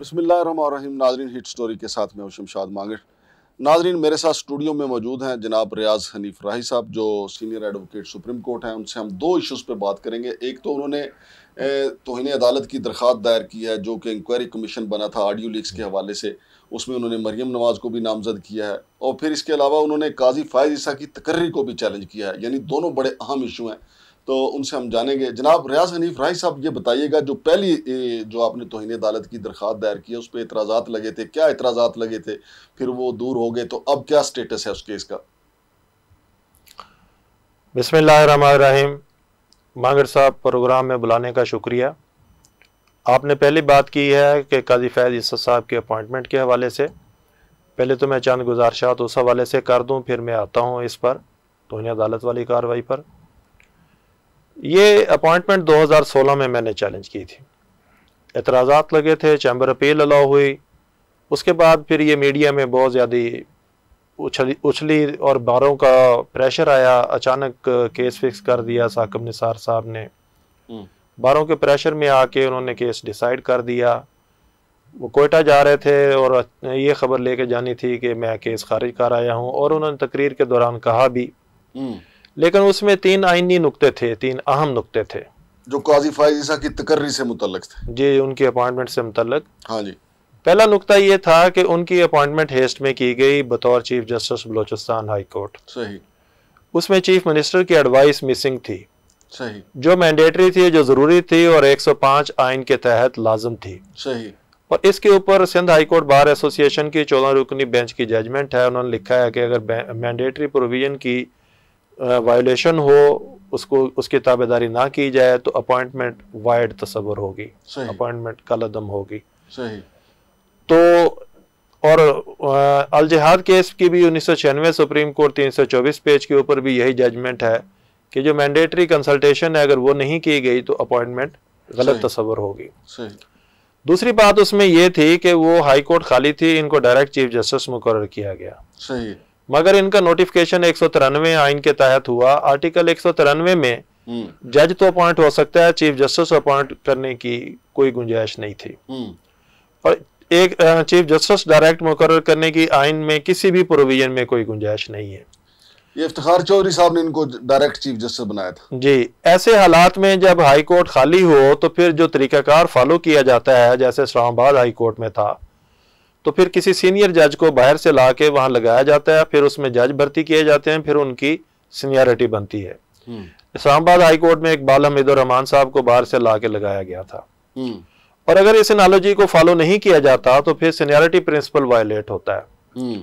बसमिल्लाम नाजरीन hit story के साथ मैं हुशम शाद मांगट नाजरीन मेरे साथ स्टूडियो में मौजूद हैं जनाब रियाज हनीफ राही साहब जो सीनियर एडवोकेट सुप्रीम कोर्ट हैं उनसे हम दो इश्यूज़ पे बात करेंगे एक तो उन्होंने तोहन अदालत की दरख्वात दायर की है जो कि इंक्वायरी कमीशन बना था आडियो लीक्स के हवाले से उसमें उन्होंने मरीम नवाज़ को भी नामजद किया है और फिर इसके अलावा उन्होंने काजी फ़ायज़ ईसा की तकर्री को भी चैलेंज किया है यानी दोनों बड़े अहम इशू हैं तो उनसे हम जानेंगे जनाब रियाज हनीफ राय साहब ये बताइएगा जो पहली जो आपने तोहन अदालत की दरख्वास्त दायर की है उस पर एतराज़ात लगे थे क्या एतराज़ात लगे थे फिर वो दूर हो गए तो अब क्या स्टेटस है उस केस का बसमीम मांगर साहब प्रोग्राम में बुलाने का शुक्रिया आपने पहली बात की है कि काजी फैज़ इसद साहब के अपॉइंटमेंट के हवाले से पहले तो मैं चंद गुजारशात उस हवाले से कर दूं फिर मैं आता हूं इस पर तोहनी अदालत वाली कार्रवाई पर ये अपॉइंटमेंट 2016 में मैंने चैलेंज की थी एतराज़ात लगे थे चैम्बर अपील अलाउ हुई उसके बाद फिर ये मीडिया में बहुत ज़्यादा उछली उछली और बारों का प्रेशर आया अचानक केस फिक्स कर दिया साकब निसार साहब ने हम्म। बारों के प्रेशर में आके उन्होंने केस डिसाइड कर दिया वो कोयटा जा रहे थे और ये खबर लेके जानी थी कि मैं केस खारिज कर आया हूँ और उन्होंने तकरीर के दौरान कहा भी हम्म। लेकिन उसमें तीन आइनी नुकते थे तीन अहम नुकते थे जो काजी फाइजा की तकर्री से मुतलक थे जी उनकी अपॉइंटमेंट से मुतलक हाँ जी पहला नुकता ये था कि उनकी अपॉइंटमेंट हेस्ट में की गई बतौर chief justice Balochistan high court सही उसमें चीफ मिनिस्टर की एडवाइस मिसिंग थी सही जो मैंडेटरी थी जो जरूरी थी और 105 आइन के तहत लाजम थी सही और इसके ऊपर Sindh high court bar association की चौदह रुकनी बेंच की जजमेंट है उन्होंने लिखा है कि अगर मैंडेटरी प्रोविजन की वायोलेशन हो उसको उसकी ताबेदारी ना की जाए तो अपॉइंटमेंट वाइड तस्वर होगी अपॉइंटमेंट कलदम होगी सही तो और अलजहाद केस की भी उन्नीस सुप्रीम कोर्ट 324 पेज के ऊपर भी यही जजमेंट है कि जो मैंडेटरी कंसल्टेशन है अगर वो नहीं की गई तो अपॉइंटमेंट गलत तस्वर होगी दूसरी बात उसमें यह थी कि वो हाई कोर्ट खाली थी इनको डायरेक्ट चीफ जस्टिस मुकर किया गया सही मगर इनका नोटिफिकेशन एक सौ तिरानवे आइन के तहत हुआ आर्टिकल एक सौ तिरानवे में जज हम्म। तो अपॉइंट हो सकता है चीफ जस्टिस अपॉइंट करने की कोई गुंजाइश नहीं थी हम्म। और एक चीफ जस्टिस डायरेक्ट मुकर करने की आइन में किसी भी प्रोविजन में कोई गुंजाइश नहीं है इफ्तार चौधरी साहब ने इनको डायरेक्ट चीफ जस्टिस बनाया था जी ऐसे हालात में जब हाई कोर्ट खाली हो तो फिर जो तरीकाकार फॉलो किया जाता है जैसे इस्लामाबाद हाई कोर्ट में था तो फिर किसी सीनियर जज को बाहर से ला के वहाँ लगाया जाता है फिर उसमें जज भर्ती किए जाते हैं फिर उनकी सीनियरिटी बनती है हम्म। इस्लामाबाद हाई कोर्ट में इकबाल हमीदुर रहमान साहब को बाहर से ला के लगाया गया था हम्म। और अगर इस एनालॉजी को फॉलो नहीं किया जाता तो फिर सीनियरिटी प्रिंसिपल वायलेट होता है हम्म।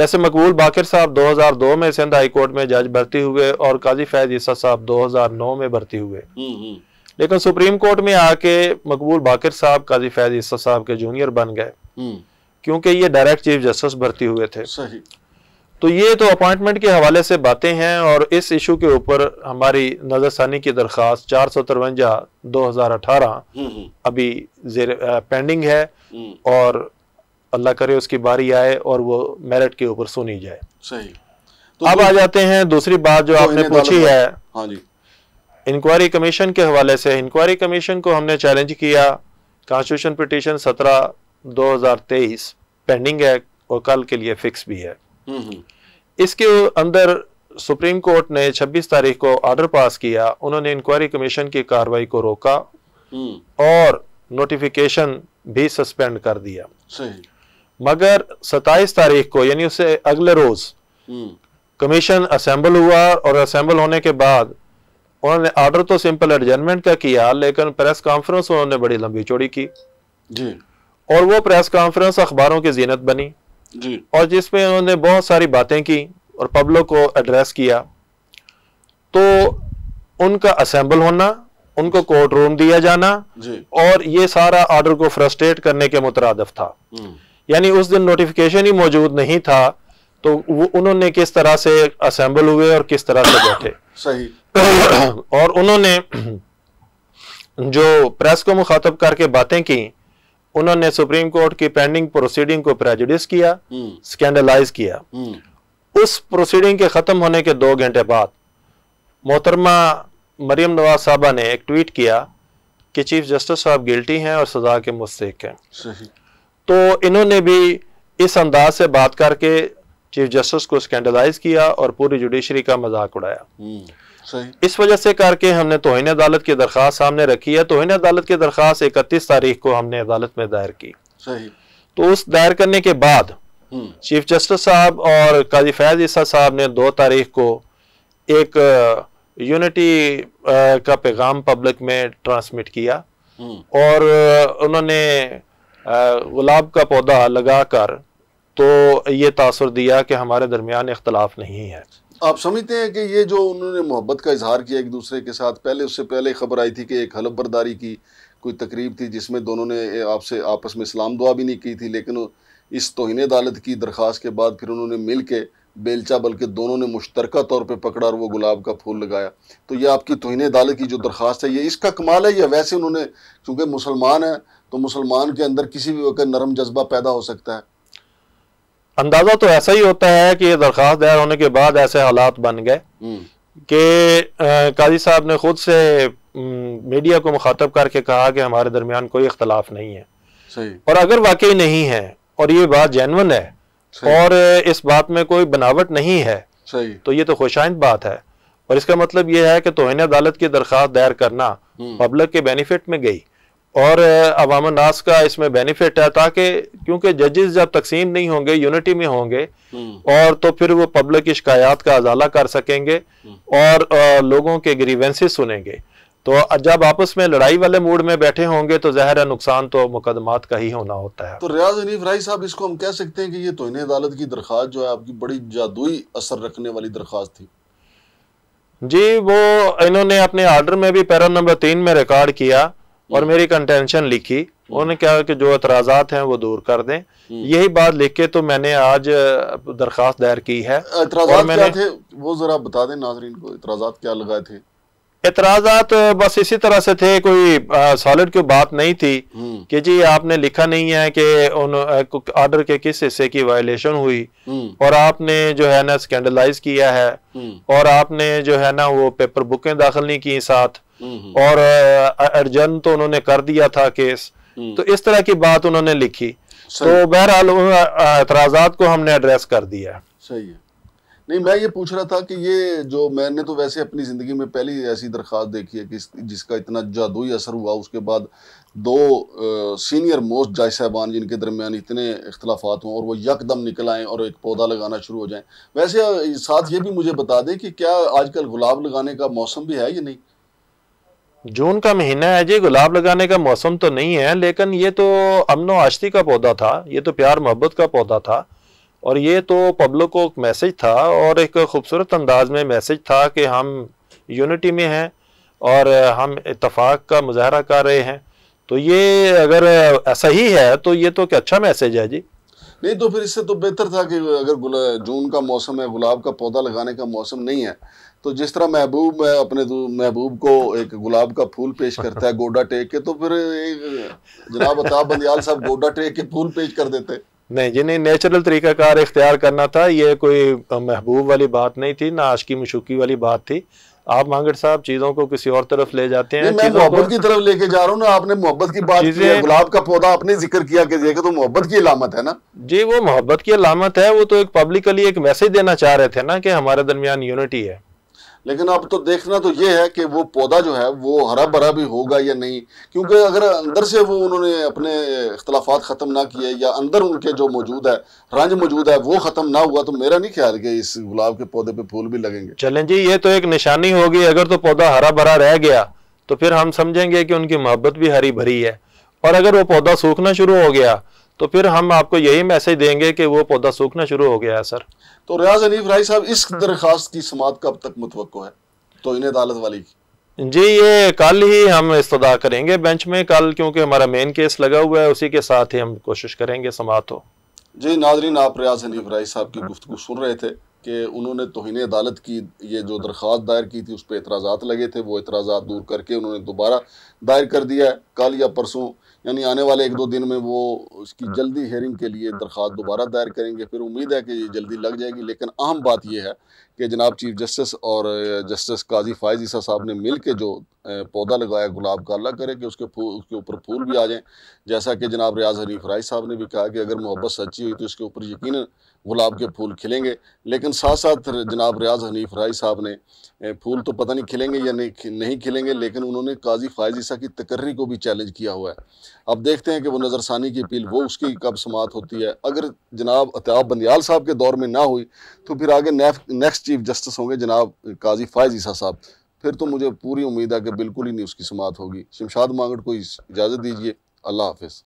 जैसे मकबूल बाकिर साहब 2002 में सिंध हाई कोर्ट में जज भर्ती हुए और काजी फैज ईसा साहब 2009 में भर्ती हुए लेकिन सुप्रीम कोर्ट में आके मकबूल बाकिर साहब काजी फैज ईसा साहब के जूनियर बन गए क्योंकि ये डायरेक्ट चीफ जस्टिस भर्ती हुए थे सही तो ये तो अपॉइंटमेंट के हवाले से बातें हैं और इस इशू के ऊपर हमारी नज़रसानी की दरख्वास्त चार सौ तिरवंजा दो हज़ार अठारह हम्म, हम्म। अभी जेर पेंडिंग है हम्म। और अल्लाह करे उसकी बारी आए और वो मेरिट के ऊपर सुनी जाए सही तो अब आ जाते हैं दूसरी बात जो तो आपने पूछी है हाँ जी इंक्वायरी कमीशन के हवाले से इंक्वायरी कमीशन को हमने चैलेंज किया कॉन्स्टिट्यूशन पिटीशन सत्रह 2023 पेंडिंग है और कल के लिए फिक्स भी है हम्म, हम्म। इसके अंदर सुप्रीम कोर्ट ने 26 तारीख को ऑर्डर पास किया उन्होंने इंक्वायरी कमीशन की कार्रवाई को रोका हम्म। और नोटिफिकेशन भी सस्पेंड कर दिया सही। मगर 27 तारीख को यानी उसे अगले रोज कमीशन असेंबल हुआ और असेंबल होने के बाद उन्होंने ऑर्डर तो सिंपल एडजमेंट का किया लेकिन प्रेस कॉन्फ्रेंस उन्होंने बड़ी लंबी चौड़ी की जी और वो प्रेस कॉन्फ्रेंस अखबारों की जीनत बनी जी और जिसमें उन्होंने बहुत सारी बातें की और पब्लिक को एड्रेस किया तो उनका असेंबल होना उनको कोर्ट रूम दिया जाना और ये सारा ऑर्डर को फ्रस्ट्रेट करने के मुतरदफ था हम्म। यानी उस दिन नोटिफिकेशन ही मौजूद नहीं था तो वो उन्होंने किस तरह से असेंबल हुए और किस तरह से बैठे सही और उन्होंने जो प्रेस को मुखातब करके बातें की उन्होंने सुप्रीम कोर्ट की पेंडिंग प्रोसीडिंग को प्रेजुडिस किया स्कैंडलाइज हम्म। किया हम्म। उस प्रोसीडिंग के ख़त्म होने के दो घंटे बाद मोहतरमा मरियम नवाज साहबा ने एक ट्वीट किया कि चीफ जस्टिस साहब गिल्टी हैं और सजा के मुस्तक हैं तो इन्होंने भी इस अंदाज से बात करके चीफ जस्टिस को स्कैंडलाइज किया और पूरी जुडिशरी का मजाक उड़ाया हम्म। इस वजह से करके हमने तोहन अदालत की दरख्वास्त सामने रखी है तोहन अदालत की दरख्वास्त इकतीस तारीख को हमने अदालत में दायर की तो उस दायर करने के बाद हम्म। चीफ जस्टिस साहब और काजी फैज ईसा साहब ने दो तारीख को एक यूनिटी का पैगाम पब्लिक में ट्रांसमिट किया हम्म। और उन्होंने गुलाब का पौधा लगाकर तो ये तासर दिया कि हमारे दरमियान इख्तलाफ नहीं है आप समझते हैं कि ये जो उन्होंने मोहब्बत का इजहार किया एक दूसरे के साथ पहले उससे पहले खबर आई थी कि एक हलफ बरदारी की कोई तकरीब थी जिसमें दोनों ने आपसे आपस में इस्लाम दुआ भी नहीं की थी लेकिन इस तोहन अदालत की दरख्वास्त के बाद फिर उन्होंने मिल के बेलचा बल्कि दोनों ने मुश्तरक तौर पर पकड़ा और वो गुलाब का फूल लगाया तो ये आपकी तोहन अदालत की जो दरख्वास्त है ये इसका कमाल है या वैसे उन्होंने चूँकि मुसलमान है तो मुसलमान के अंदर किसी भी वक्त नरम जज्बा पैदा हो सकता है अंदाज़ा तो ऐसा ही होता है कि ये दरखास्त दायर होने के बाद ऐसे हालात बन गए हम्म। कि काजी साहब ने खुद से मीडिया को मुखातब करके कहा कि हमारे दरमियान कोई इख्तलाफ नहीं है और अगर वाकई नहीं है और ये बात जेनवन है और इस बात में कोई बनावट नहीं है तो ये तो खुशाइंद बात है और इसका मतलब यह है कि तोहन अदालत की दरख्वास्त दायर करना पब्लिक हम्म। के बेनिफिट में गई और अवाम नास का इसमें बेनिफिट है ताकि क्योंकि जजेस जब तकसीम नहीं होंगे यूनिटी में होंगे हम्म। और तो फिर वो पब्लिक की शिकायत का अजाला कर सकेंगे हम्म। और लोगों के ग्रीवेंसेस सुनेंगे तो जब आपस में लड़ाई वाले मूड में बैठे होंगे तो जहर नुकसान तो मुकदमात का ही होना होता है तो रियाज अनिफ राय साहब इसको हम कह सकते हैं कि ये तोहन अदालत की दरख्वास्त जो है आपकी बड़ी जादुई असर रखने वाली दरख्वास्त थी जी वो इन्होंने अपने आर्डर में भी पैरा नंबर तीन में रिकॉर्ड किया और हम्म। मेरी कंटेंशन लिखी हम्म। उन्होंने क्या कि जो एतराजात हैं वो दूर कर दें हम्म। यही बात लिख के तो मैंने आज दरखास्त दायर की है और मैंने क्या थे वो जरा बता दें नाजरीन को एतराजात क्या लगाए थे एतराजात बस इसी तरह से थे कोई सॉलिड की बात नहीं थी कि जी आपने लिखा नहीं है कि उन ऑर्डर के किस हिस्से की वायलेशन हुई और आपने जो है ना स्कैंडलाइज किया है और आपने जो है ना वो पेपर बुकें दाखिल नहीं की साथ और अर्जन तो उन्होंने कर दिया था केस हम्म। तो इस तरह की बात उन्होंने लिखी तो बहरहाल एतराजात को हमने एड्रेस कर दिया सही है नहीं मैं ये पूछ रहा था कि ये जो मैंने तो वैसे अपनी ज़िंदगी में पहली ऐसी दरख्वास्त देखी है कि जिसका इतना जादुई असर हुआ उसके बाद दो आ, सीनियर मोस्ट जाय साहबान जिनके दरमियान इतने अख्तिलाफ़ हों और वो यकदम निकल आएँ और एक पौधा लगाना शुरू हो जाए वैसे साथ ये भी मुझे बता दें कि क्या आजकल गुलाब लगाने का मौसम भी है या नहीं जून का महीना है जी गुलाब लगाने का मौसम तो नहीं है लेकिन ये तो अमन आशती का पौधा था ये तो प्यार मोहब्बत का पौधा था और ये तो पब्लिक को एक मैसेज था और एक खूबसूरत अंदाज में मैसेज था कि हम यूनिटी में हैं और हम इतफाक़ का मुजाहरा कर रहे हैं तो ये अगर ऐसा ही है तो ये तो एक अच्छा मैसेज है जी नहीं तो फिर इससे तो बेहतर था कि अगर जून का मौसम है गुलाब का पौधा लगाने का मौसम नहीं है तो जिस तरह महबूब मैं अपने महबूब को एक गुलाब का फूल पेश करता है गोडा टेक के तो फिर जनाब अताब बंदियाल साहब गोडा टेक के फूल पेश कर देते नहीं जिन्हें नेचुरल तरीक़ाकार इख्तियार करना था ये कोई महबूब वाली बात नहीं थी ना आशकी मशूकी वाली बात थी आप मांगड़ साहब चीजों को किसी और तरफ ले जाते हैं मैं मोहब्बत की तरफ लेके जा रहा हूँ ना आपने मोहब्बत की बात की है गुलाब का पौधा आपने जिक्र किया कि तो मोहब्बत की अलामत है ना जी वो मोहब्बत की अलामत है वो तो एक पब्लिकली एक मैसेज देना चाह रहे थे ना कि हमारे दरमियान यूनिटी है लेकिन अब तो देखना तो ये है कि वो पौधा जो है वो हरा भरा भी होगा या नहीं क्योंकि अगर अंदर से वो उन्होंने अपने अख्तलाफा ख़त्म ना किए या अंदर उनके जो मौजूद है रंज मौजूद है वो ख़त्म ना हुआ तो मेरा नहीं ख्याल कि इस गुलाब के पौधे पे फूल भी लगेंगे चलें जी ये तो एक निशानी होगी अगर तो पौधा हरा भरा रह गया तो फिर हम समझेंगे कि उनकी मोहब्बत भी हरी भरी है और अगर वो पौधा सूखना शुरू हो गया तो फिर हम आपको यही मैसेज देंगे कि वो पौधा सूखना शुरू हो गया है सर तो रियाज अनीफ राय साहब इस दरखास्त की समाप्त कब तक मुतव है तो इन अदालत वाली जी ये कल ही हम इस्तः करेंगे बेंच में कल क्योंकि हमारा मेन केस लगा हुआ है उसी के साथ ही हम कोशिश करेंगे समाप्त हो जी नाजरीन आप रियाज हनीफ राय साहब की गुफ्तु सुन रहे थे कि उन्होंने तोहन अदालत की ये जो दरख्वास दायर की थी उस पर एतराज़ात लगे थे वो एतराज़ात दूर करके उन्होंने दोबारा दायर कर दिया है कल या परसों यानी आने वाले एक दो दिन में वो उसकी हाँ। जल्दी हेयरिंग के लिए हाँ। दरख्वास्त दोबारा दायर करेंगे फिर उम्मीद है कि ये जल्दी लग जाएगी लेकिन अहम बात यह है कि जनाब चीफ जस्टिस और जस्टिस काजी फायज ईसा साहब ने मिल के जो पौधा लगाया गुलाब का अल्लाह करे कि उसके फूल उसके ऊपर फूल भी आ जाएं जैसा कि जनाब रियाज हरीफ राय साहब ने भी कहा कि अगर मोहब्बत सच्ची हुई तो इसके ऊपर यकीन गुलाब के फूल खिलेंगे लेकिन साथ साथ जनाब रियाज हनीफ राय साहब ने फूल तो पता नहीं खिलेंगे या नहीं नहीं खिलेंगे लेकिन उन्होंने काजी फायज ईसा की तकर्री को भी चैलेंज किया हुआ है अब देखते हैं कि वो नज़रसानी की अपील वो उसकी कब समात होती है अगर जनाब अत्याब बंदियाल साहब के दौर में ना हुई तो फिर आगे नेक्स्ट चीफ जस्टिस होंगे जनाब काजी फायज ईसा साहब फिर तो मुझे पूरी उम्मीद है कि बिल्कुल ही नहीं उसकी समात होगी शमशाद मांगट को इजाज़त दीजिए अल्लाह हाफिज़